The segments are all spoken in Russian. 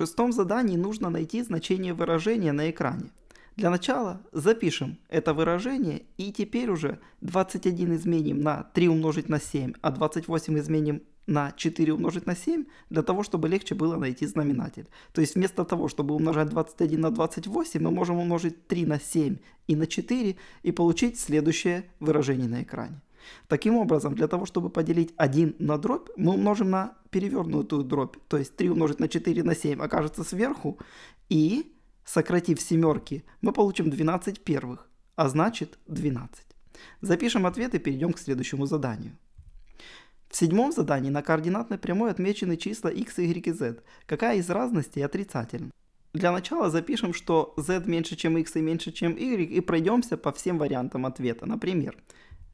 шестом задании нужно найти значение выражения на экране. Для начала запишем это выражение и теперь уже 21 изменим на 3 умножить на 7, а 28 изменим на 4 умножить на 7, для того, чтобы легче было найти знаменатель. То есть вместо того, чтобы умножать 21 на 28, мы можем умножить 3 на 7 и на 4 и получить следующее выражение на экране. Таким образом, для того, чтобы поделить 1 на дробь, мы умножим на перевернутую дробь. То есть 3 умножить на 4 на 7 окажется сверху. И, сократив семерки, мы получим 12 первых, а значит 12. Запишем ответ и перейдем к следующему заданию. В седьмом задании на координатной прямой отмечены числа x, y и z. Какая из разностей отрицательна? Для начала запишем, что z меньше, чем x и меньше, чем y, и пройдемся по всем вариантам ответа. Например,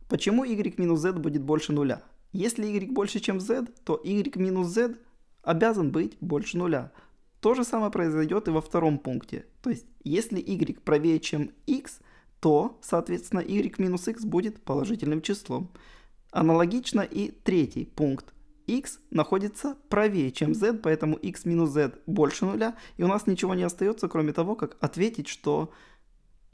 Почему y минус z будет больше нуля? Если y больше, чем z, то y минус z обязан быть больше нуля. То же самое произойдет и во втором пункте. То есть, если y правее, чем x, то, соответственно, y минус x будет положительным числом. Аналогично и третий пункт. x находится правее, чем z, поэтому x минус z больше нуля, и у нас ничего не остается, кроме того, как ответить, что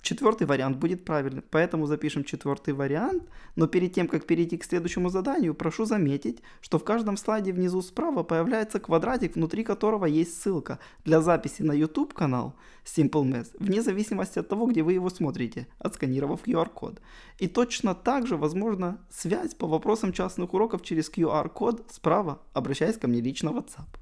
четвертый вариант будет правильным. Поэтому запишем четвертый вариант. Но перед тем, как перейти к следующему заданию, прошу заметить, что в каждом слайде внизу справа появляется квадратик, внутри которого есть ссылка для записи на YouTube канал Simple Math, вне зависимости от того, где вы его смотрите, отсканировав QR-код. И точно так же возможна связь по вопросам частных уроков через QR-код справа, обращаясь ко мне лично в WhatsApp.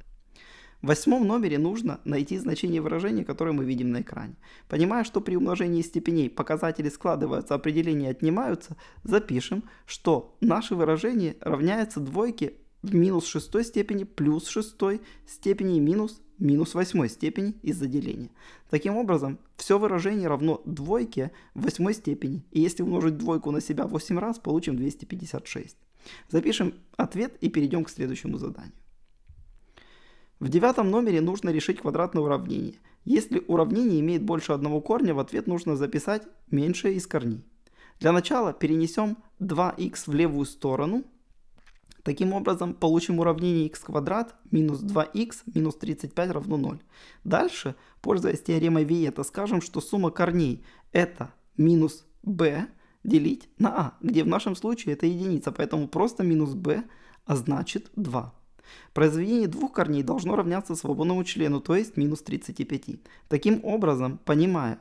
В восьмом номере нужно найти значение выражения, которое мы видим на экране. Понимая, что при умножении степеней показатели складываются, определения отнимаются, запишем, что наше выражение равняется двойке в минус шестой степени плюс шестой степени минус минус восьмой степени из-за деления. Таким образом, все выражение равно двойке в восьмой степени. И если умножить двойку на себя 8 раз, получим 256. Запишем ответ и перейдем к следующему заданию. В девятом номере нужно решить квадратное уравнение. Если уравнение имеет больше одного корня, в ответ нужно записать меньшее из корней. Для начала перенесем 2х в левую сторону. Таким образом, получим уравнение х квадрат минус 2х минус 35 равно 0. Дальше, пользуясь теоремой Виета, скажем, что сумма корней это минус b делить на а, где в нашем случае это единица, поэтому просто минус b, а значит 2. Произведение двух корней должно равняться свободному члену, то есть минус 35. Таким образом, понимая,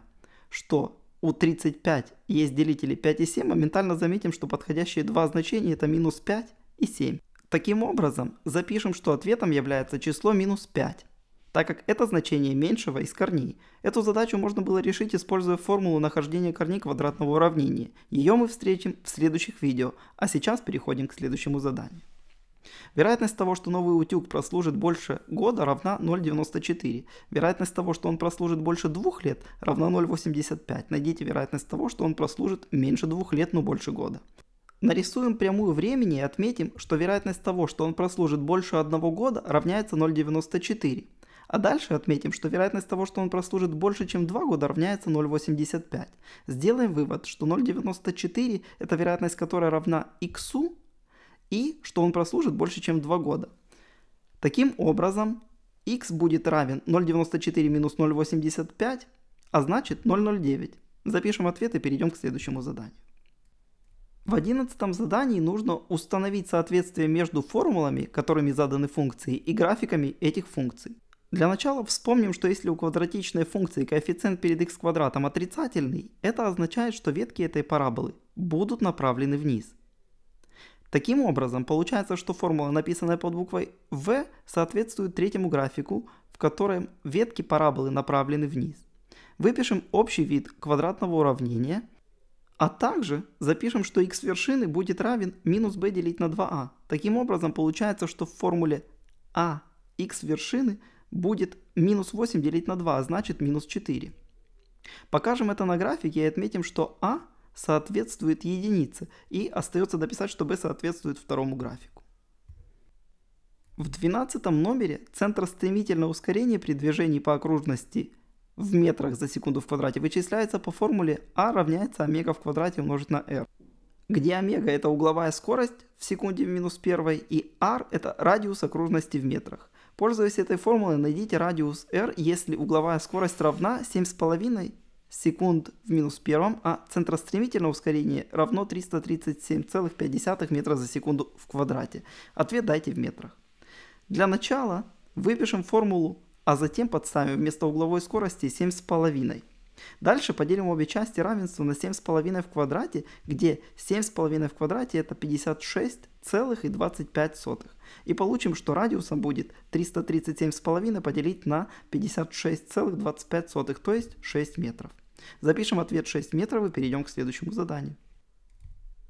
что у 35 есть делители 5 и 7, моментально заметим, что подходящие два значения это минус 5 и 7. Таким образом, запишем, что ответом является число минус 5 так как это значение меньшего из корней. Эту задачу можно было решить, используя формулу нахождения корней квадратного уравнения. Ее мы встретим в следующих видео, а сейчас переходим к следующему заданию. Вероятность того, что новый утюг прослужит больше года, равна 0,94. Вероятность того, что он прослужит больше двух лет, равна 0,85. Найдите вероятность того, что он прослужит меньше двух лет, но больше года. Нарисуем прямую времени и отметим, что вероятность того, что он прослужит больше одного года, равняется 0,94. А дальше отметим, что вероятность того, что он прослужит больше, чем 2 года, равняется 0,85. Сделаем вывод, что 0,94 – это вероятность, которая равна x, и что он прослужит больше, чем 2 года. Таким образом, x будет равен 0,94 минус 0,85, а значит 0,09. Запишем ответ и перейдем к следующему заданию. В одиннадцатом задании нужно установить соответствие между формулами, которыми заданы функции, и графиками этих функций. Для начала вспомним, что если у квадратичной функции коэффициент перед x квадратом отрицательный, это означает, что ветки этой параболы будут направлены вниз. Таким образом, получается, что формула, написанная под буквой V, соответствует третьему графику, в котором ветки параболы направлены вниз. Выпишем общий вид квадратного уравнения, а также запишем, что x вершины будет равен минус b делить на 2a. А. Таким образом, получается, что в формуле a «А x вершины будет минус 8 делить на 2, а значит минус 4. Покажем это на графике и отметим, что a «А – соответствует единице, и остается дописать, что b соответствует второму графику. В 12 номере центростремительное ускорение при движении по окружности в метрах за секунду в квадрате вычисляется по формуле а равняется омега в квадрате умножить на r, где омега это угловая скорость в секунде в минус первой и r это радиус окружности в метрах. Пользуясь этой формулой, найдите радиус r, если угловая скорость равна 7,5 секунд в минус первом, а центростремительное ускорение равно 337,5 метра за секунду в квадрате. Ответ дайте в метрах. Для начала выпишем формулу, а затем подставим вместо угловой скорости 7,5. Дальше поделим обе части равенства на 7,5 в квадрате, где 7,5 в квадрате это 56,25. И получим, что радиусом будет 337,5 поделить на 56,25, то есть 6 метров. Запишем ответ 6 метров и перейдем к следующему заданию.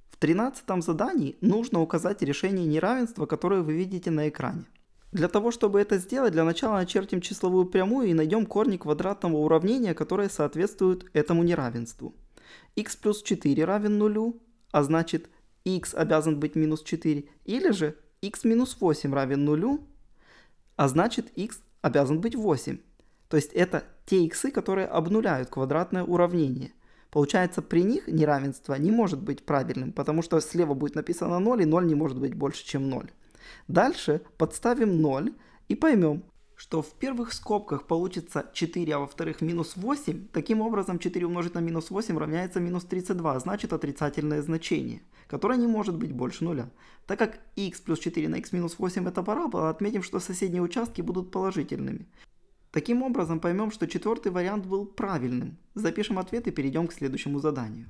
В 13 задании нужно указать решение неравенства, которое вы видите на экране. Для того, чтобы это сделать, для начала начертим числовую прямую и найдем корни квадратного уравнения, которые соответствуют этому неравенству. x плюс 4 равен 0, а значит x обязан быть минус 4, или же x минус 8 равен 0, а значит x обязан быть 8. То есть это те x, которые обнуляют квадратное уравнение. Получается, при них неравенство не может быть правильным, потому что слева будет написано 0, и 0 не может быть больше, чем 0. Дальше подставим 0 и поймем, что в первых скобках получится 4, а во вторых минус 8. Таким образом, 4 умножить на минус 8 равняется минус 32, а значит отрицательное значение, которое не может быть больше нуля. Так как x плюс 4 на x минус 8 это парабола, отметим, что соседние участки будут положительными. Таким образом, поймем, что четвертый вариант был правильным. Запишем ответ и перейдем к следующему заданию.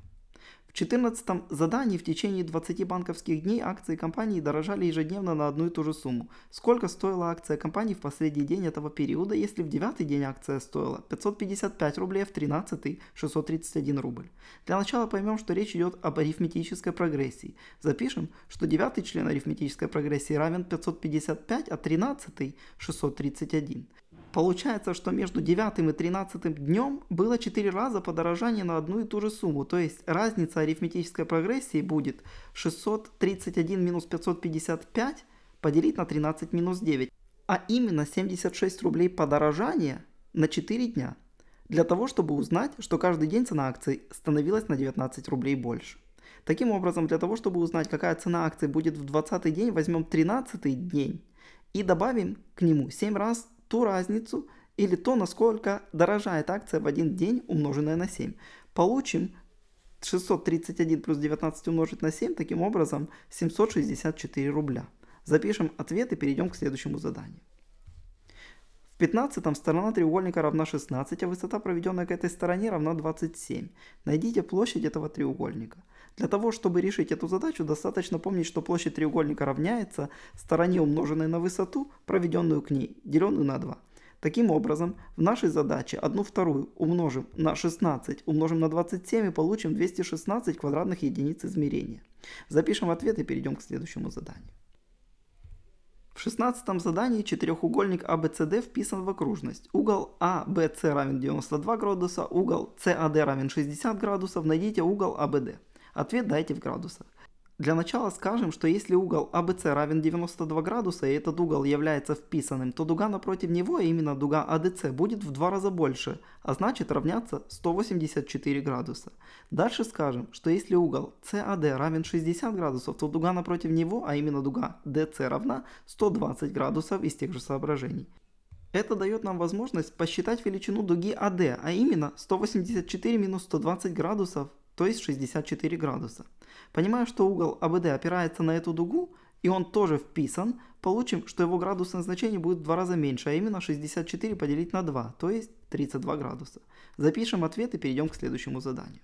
В 14 задании в течение 20 банковских дней акции компании дорожали ежедневно на одну и ту же сумму. Сколько стоила акция компании в последний день этого периода, если в 9 день акция стоила 555 рублей, а в 13 631 рубль? Для начала поймем, что речь идет об арифметической прогрессии. Запишем, что 9 член арифметической прогрессии равен 555, а 13 631. Получается, что между 9 и 13 днем было 4 раза подорожание на одну и ту же сумму, то есть разница арифметической прогрессии будет 631 минус 555 поделить на 13 минус 9, а именно 76 рублей подорожания на 4 дня, для того, чтобы узнать, что каждый день цена акций становилась на 19 рублей больше. Таким образом, для того, чтобы узнать, какая цена акций будет в 20 день, возьмем 13 день и добавим к нему 7 раз ту разницу или то, насколько дорожает акция в один день, умноженная на 7. Получим 631 плюс 19 умножить на 7, таким образом 764 рубля. Запишем ответ и перейдем к следующему заданию пятнадцатом сторона треугольника равна 16, а высота, проведенная к этой стороне, равна 27. Найдите площадь этого треугольника. Для того, чтобы решить эту задачу, достаточно помнить, что площадь треугольника равняется стороне, умноженной на высоту, проведенную к ней, деленную на 2. Таким образом, в нашей задаче 1 вторую умножим на 16, умножим на 27 и получим 216 квадратных единиц измерения. Запишем ответ и перейдем к следующему заданию. В шестнадцатом задании четырехугольник ABCD а вписан в окружность. Угол ABC а равен 92 градуса, угол CAD а равен 60 градусов, найдите угол ABD. Ответ дайте в градусах. Для начала скажем, что если угол АБС равен 92 градуса и этот угол является вписанным, то дуга напротив него, а именно дуга АДС, будет в два раза больше, а значит равняться 184 градуса. Дальше скажем, что если угол САД равен 60 градусов, то дуга напротив него, а именно дуга DC равна 120 градусов из тех же соображений. Это дает нам возможность посчитать величину дуги АД, а именно 184 минус 120 градусов то есть 64 градуса. Понимая, что угол АВД опирается на эту дугу, и он тоже вписан, получим, что его градусное значение будет в два раза меньше, а именно 64 поделить на 2, то есть 32 градуса. Запишем ответ и перейдем к следующему заданию.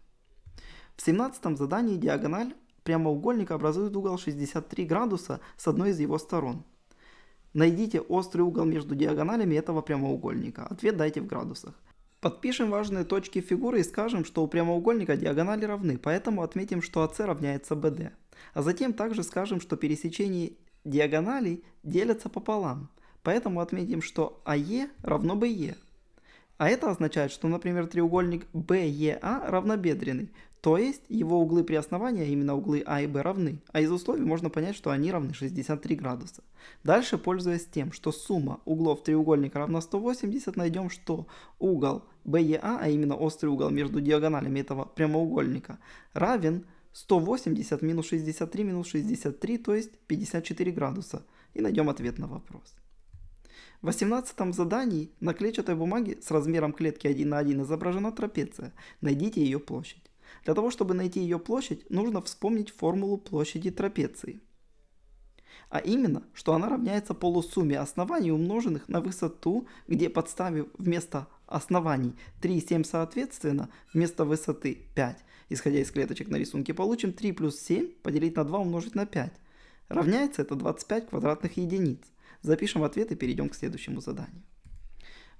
В 17 задании диагональ прямоугольника образует угол 63 градуса с одной из его сторон. Найдите острый угол между диагоналями этого прямоугольника. Ответ дайте в градусах. Подпишем важные точки фигуры и скажем, что у прямоугольника диагонали равны, поэтому отметим, что АС равняется БД. А затем также скажем, что пересечение диагоналей делятся пополам, поэтому отметим, что АЕ равно БЕ. А это означает, что, например, треугольник BEA равнобедренный, то есть его углы при основании, а именно углы А и Б равны, а из условий можно понять, что они равны 63 градуса. Дальше, пользуясь тем, что сумма углов треугольника равна 180, найдем, что угол BEA, а, а именно острый угол между диагоналями этого прямоугольника, равен 180 минус 63 минус 63, то есть 54 градуса. И найдем ответ на вопрос. В 18 задании на клетчатой бумаге с размером клетки 1 на 1 изображена трапеция. Найдите ее площадь. Для того, чтобы найти ее площадь, нужно вспомнить формулу площади трапеции. А именно, что она равняется полусумме оснований, умноженных на высоту, где подставив вместо оснований 3 и 7 соответственно вместо высоты 5. Исходя из клеточек на рисунке получим 3 плюс 7 поделить на 2 умножить на 5. Равняется это 25 квадратных единиц. Запишем ответ и перейдем к следующему заданию.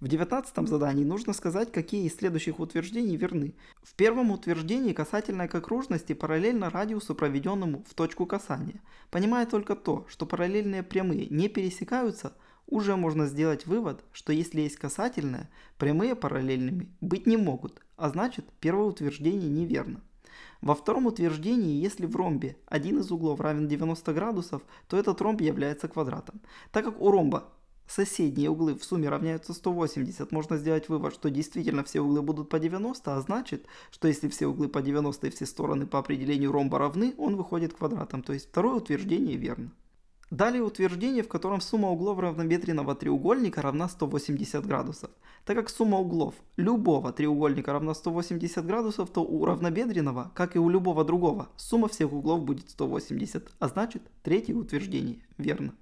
В девятнадцатом задании нужно сказать, какие из следующих утверждений верны. В первом утверждении касательная к окружности параллельно радиусу, проведенному в точку касания. Понимая только то, что параллельные прямые не пересекаются – уже можно сделать вывод, что если есть касательное, прямые параллельными быть не могут, а значит первое утверждение неверно. Во втором утверждении, если в ромбе один из углов равен 90 градусов, то этот ромб является квадратом. Так как у ромба соседние углы в сумме равняются 180, можно сделать вывод, что действительно все углы будут по 90, а значит, что если все углы по 90 и все стороны по определению ромба равны, он выходит квадратом, то есть второе утверждение верно. Далее утверждение, в котором сумма углов равнобедренного треугольника равна 180 градусов. Так как сумма углов любого треугольника равна 180 градусов, то у равнобедренного, как и у любого другого, сумма всех углов будет 180, а значит третье утверждение верно.